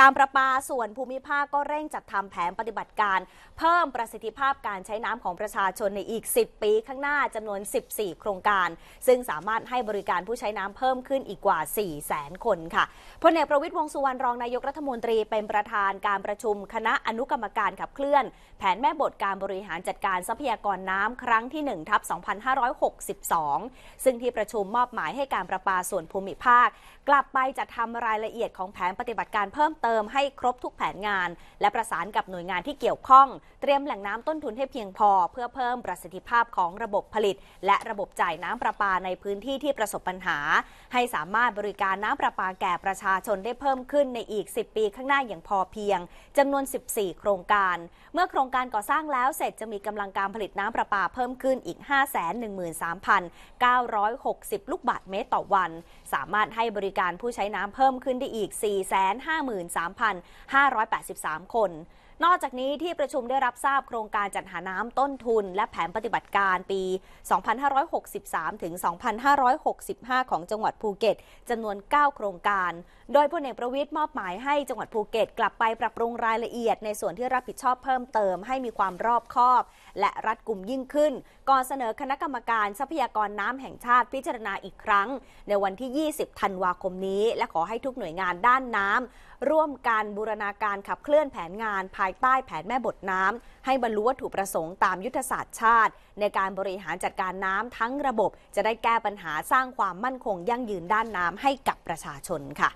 การประปาส่วนภูมิภาคก็เร่งจัดทำแผนปฏิบัติการเพิ่มประสิทธิภาพการใช้น้ำของประชาชนในอีก 10 ปีข้างหน้าจำนวน 14 โครงการ ซึ่งสามารถให้บริการผู้ใช้น้ำเพิ่มขึ้นอีกกว่า 4 0 0 0 0 0คนค่ะพลเอกประวิตยวงสุวรรณรองนายกรัฐมนตรี เป็นประธานการประชุมคณะอนุกรรมการขับเคลื่อน แผนแม่บทการบริหารจัดการทรัพยากรน้ำครั้งที่1ทับ2562 ซึ่งที่ประชุมมอบหมายให้การประปาส่วนภูมิภาค กลับไปจัดทำรายละเอียดของแผนปฏิบัติการเพิ่มเติมเติมให้ครบทุกแผนงานและประสานกับหน่วยงานที่เกี่ยวข้องเตรียมแหล่งน้ำต้นทุนให้เพียงพอ เพื่อเพิ่มประสิทธิภาพของระบบผลิต และระบบจ่ายน้ำประปาในพื้นที่ที่ประสบปัญหา ให้สามารถบริการน้ำประปาแก่ประชาชนได้เพิ่มขึ้นในอีก 10 ปีข้างหน้าอย่างพอเพียงจำนวน 14 โครงการ เมื่อโครงการก่อสร้างแล้วเสร็จจะมีกำลังการผลิตน้ำประปาเพิ่มขึ้นอีก 513,960 ลูกบาทเมตรต่อวัน สามารถให้บริการผู้ใช้น้ำเพิ่มขึ้นได้อีก 4 5 3 3,583 คนนอกจากนี้ที่ประชุมได้รับทราบโครงการจัดหาน้ำต้นทุน และแผนปฏิบัติการปี 2563 ถึง 2565 ของจังหวัดภูเก็ตจำนวน 9 โครงการ โดยพลเอกประวิทย์มอบหมายให้จังหวัดภูเก็ตกลับไปปรับปรุงรายละเอียดในส่วนที่รับผิดชอบเพิ่มเติมให้มีความรอบคอบ และรัดกุมยิ่งขึ้น ก่อนเสนอคณะกรรมการทรัพยากรน้ำแห่งชาติพิจารณาอีกครั้ง ในวันที่ 20 ธันวาคมนี้ และขอให้ทุกหน่วยงานด้านน้ำร่วมกันบูรณาการขับเคลื่อนแผนงานภาายใต้แผนแม่บทน้ำให้บรรลุวัตถุประสงค์ตามยุทธศาสตร์ชาติ ในการบริหารจัดการน้ำทั้งระบบ จะได้แก้ปัญหาสร้างความมั่นคงยั่งยืนด้านน้ำให้กับประชาชนค่ะ